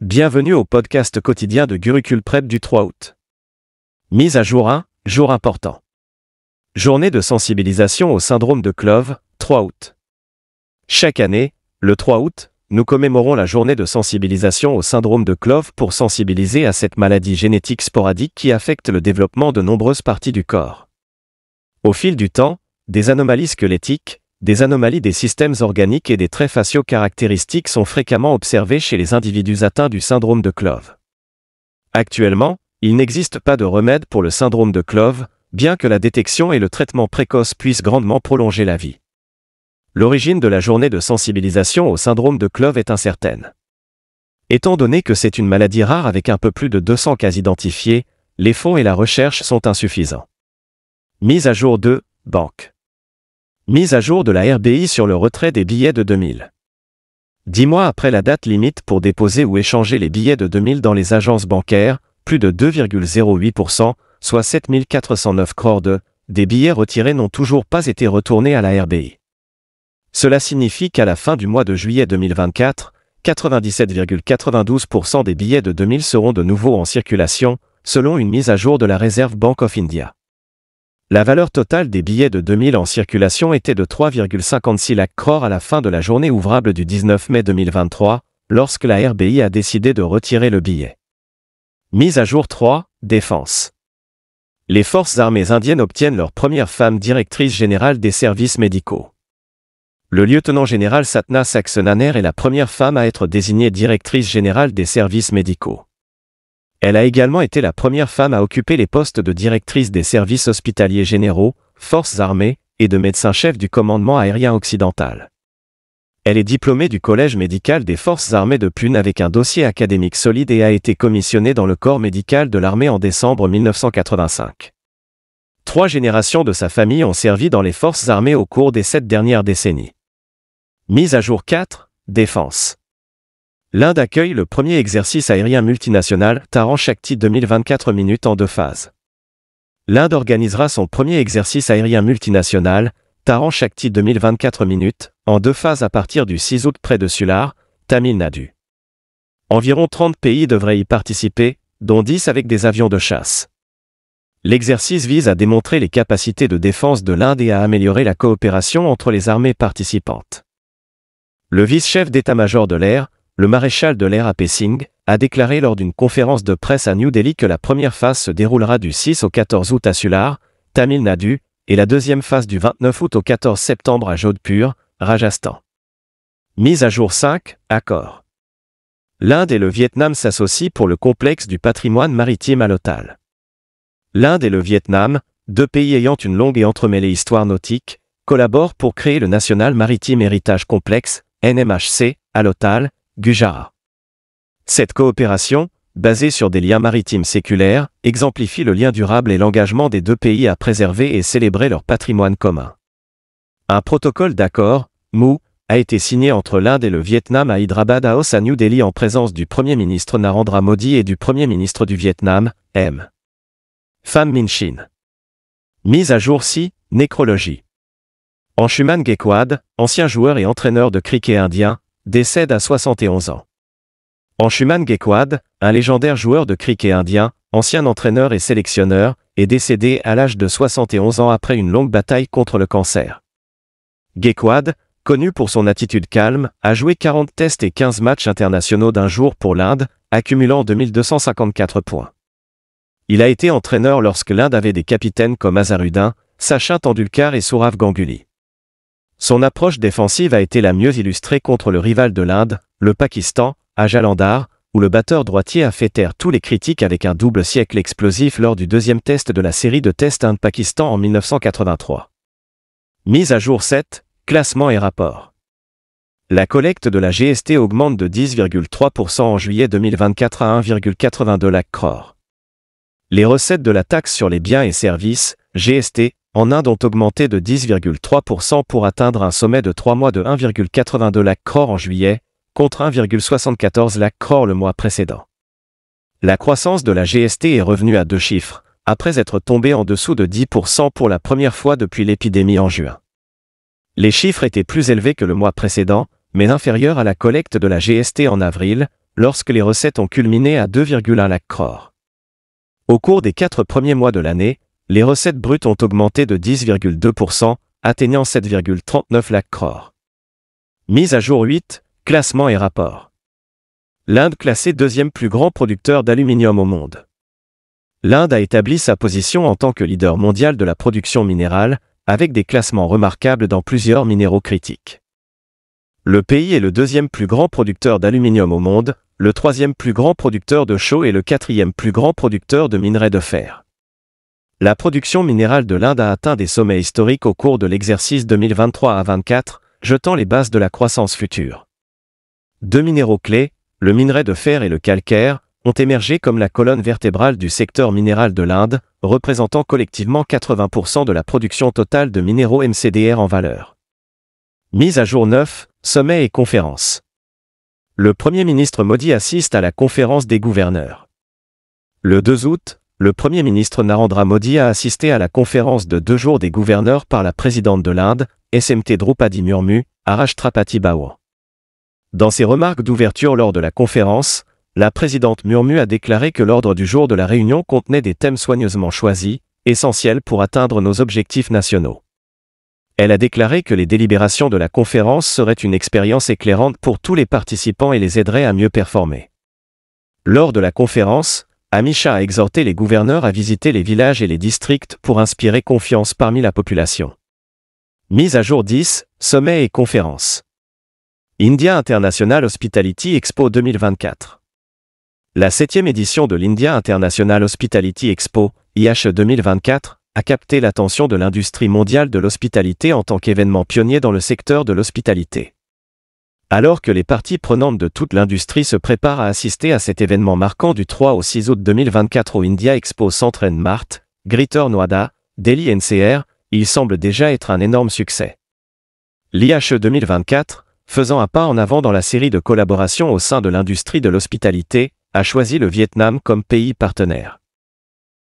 Bienvenue au podcast quotidien de Gurucule Prep du 3 août. Mise à jour 1, jour important. Journée de sensibilisation au syndrome de Clove, 3 août. Chaque année, le 3 août, nous commémorons la journée de sensibilisation au syndrome de Clove pour sensibiliser à cette maladie génétique sporadique qui affecte le développement de nombreuses parties du corps. Au fil du temps, des anomalies squelettiques, des anomalies des systèmes organiques et des traits faciaux caractéristiques sont fréquemment observées chez les individus atteints du syndrome de Clove. Actuellement, il n'existe pas de remède pour le syndrome de Clove, bien que la détection et le traitement précoce puissent grandement prolonger la vie. L'origine de la journée de sensibilisation au syndrome de Clove est incertaine. Étant donné que c'est une maladie rare avec un peu plus de 200 cas identifiés, les fonds et la recherche sont insuffisants. Mise à jour 2, Banque. Mise à jour de la RBI sur le retrait des billets de 2000. Dix mois après la date limite pour déposer ou échanger les billets de 2000 dans les agences bancaires, plus de 2,08%, soit 7409 crores de, des billets retirés n'ont toujours pas été retournés à la RBI. Cela signifie qu'à la fin du mois de juillet 2024, 97,92% des billets de 2000 seront de nouveau en circulation, selon une mise à jour de la Réserve Bank of India. La valeur totale des billets de 2000 en circulation était de 3,56 lakh crore à la fin de la journée ouvrable du 19 mai 2023, lorsque la RBI a décidé de retirer le billet. Mise à jour 3, Défense. Les forces armées indiennes obtiennent leur première femme directrice générale des services médicaux. Le lieutenant général Satna Saxenaner est la première femme à être désignée directrice générale des services médicaux. Elle a également été la première femme à occuper les postes de directrice des services hospitaliers généraux, forces armées et de médecin-chef du commandement aérien occidental. Elle est diplômée du Collège médical des forces armées de Pune avec un dossier académique solide et a été commissionnée dans le corps médical de l'armée en décembre 1985. Trois générations de sa famille ont servi dans les forces armées au cours des sept dernières décennies. Mise à jour 4. Défense. L'Inde accueille le premier exercice aérien multinational Taran Shakti 2024 minutes en deux phases. L'Inde organisera son premier exercice aérien multinational Taran Shakti 2024 minutes en deux phases à partir du 6 août près de Sular, Tamil Nadu. Environ 30 pays devraient y participer, dont 10 avec des avions de chasse. L'exercice vise à démontrer les capacités de défense de l'Inde et à améliorer la coopération entre les armées participantes. Le vice-chef d'état-major de l'air, le maréchal de l'air à Pessing, a déclaré lors d'une conférence de presse à New Delhi que la première phase se déroulera du 6 au 14 août à Sular, Tamil Nadu, et la deuxième phase du 29 août au 14 septembre à Jodhpur, Rajasthan. Mise à jour 5, accord. L'Inde et le Vietnam s'associent pour le complexe du patrimoine maritime à l'OTAL. L'Inde et le Vietnam, deux pays ayant une longue et entremêlée histoire nautique, collaborent pour créer le National Maritime Heritage Complex NMHC, à l'OTAL, Gujarat. Cette coopération, basée sur des liens maritimes séculaires, exemplifie le lien durable et l'engagement des deux pays à préserver et célébrer leur patrimoine commun. Un protocole d'accord, MOU, a été signé entre l'Inde et le Vietnam à Hyderabad House à New Delhi en présence du Premier ministre Narendra Modi et du Premier ministre du Vietnam, M. Pham Minh Mise à jour ci, nécrologie. Anshuman Gekwad, ancien joueur et entraîneur de cricket indien, décède à 71 ans. Anshuman Gekwad, un légendaire joueur de cricket indien, ancien entraîneur et sélectionneur, est décédé à l'âge de 71 ans après une longue bataille contre le cancer. Gekwad, connu pour son attitude calme, a joué 40 tests et 15 matchs internationaux d'un jour pour l'Inde, accumulant 2254 points. Il a été entraîneur lorsque l'Inde avait des capitaines comme Azaruddin, Sachin Tendulkar et Sourav Ganguly. Son approche défensive a été la mieux illustrée contre le rival de l'Inde, le Pakistan, à Jalandhar, où le batteur droitier a fait taire tous les critiques avec un double siècle explosif lors du deuxième test de la série de tests Inde-Pakistan en 1983. Mise à jour 7, classement et rapport. La collecte de la GST augmente de 10,3% en juillet 2024 à 1,82 lac crore. Les recettes de la taxe sur les biens et services, GST, en Inde ont augmenté de 10,3% pour atteindre un sommet de 3 mois de 1,82 lac crore en juillet, contre 1,74 lac crore le mois précédent. La croissance de la GST est revenue à deux chiffres, après être tombée en dessous de 10% pour la première fois depuis l'épidémie en juin. Les chiffres étaient plus élevés que le mois précédent, mais inférieurs à la collecte de la GST en avril, lorsque les recettes ont culminé à 2,1 lac crore. Au cours des quatre premiers mois de l'année, les recettes brutes ont augmenté de 10,2%, atteignant 7,39 lacs crore. Mise à jour 8, classement et rapport. L'Inde classée deuxième plus grand producteur d'aluminium au monde. L'Inde a établi sa position en tant que leader mondial de la production minérale, avec des classements remarquables dans plusieurs minéraux critiques. Le pays est le deuxième plus grand producteur d'aluminium au monde, le troisième plus grand producteur de chaux et le quatrième plus grand producteur de minerais de fer. La production minérale de l'Inde a atteint des sommets historiques au cours de l'exercice 2023 à 24, jetant les bases de la croissance future. Deux minéraux clés, le minerai de fer et le calcaire, ont émergé comme la colonne vertébrale du secteur minéral de l'Inde, représentant collectivement 80% de la production totale de minéraux MCDR en valeur. Mise à jour 9, sommets et conférences. Le Premier ministre Modi assiste à la conférence des gouverneurs. Le 2 août, le Premier ministre Narendra Modi a assisté à la conférence de deux jours des gouverneurs par la présidente de l'Inde, SMT Drupadi Murmu, à Rajtrapati Dans ses remarques d'ouverture lors de la conférence, la présidente Murmu a déclaré que l'ordre du jour de la réunion contenait des thèmes soigneusement choisis, essentiels pour atteindre nos objectifs nationaux. Elle a déclaré que les délibérations de la conférence seraient une expérience éclairante pour tous les participants et les aideraient à mieux performer. Lors de la conférence, Amisha a exhorté les gouverneurs à visiter les villages et les districts pour inspirer confiance parmi la population. Mise à jour 10, sommet et conférences. India International Hospitality Expo 2024. La septième édition de l'India International Hospitality Expo, IHE 2024, a capté l'attention de l'industrie mondiale de l'hospitalité en tant qu'événement pionnier dans le secteur de l'hospitalité. Alors que les parties prenantes de toute l'industrie se préparent à assister à cet événement marquant du 3 au 6 août 2024 au India Expo Centre Mart, Greater Noida, Delhi NCR, il semble déjà être un énorme succès. L'IHE 2024, faisant un pas en avant dans la série de collaborations au sein de l'industrie de l'hospitalité, a choisi le Vietnam comme pays partenaire.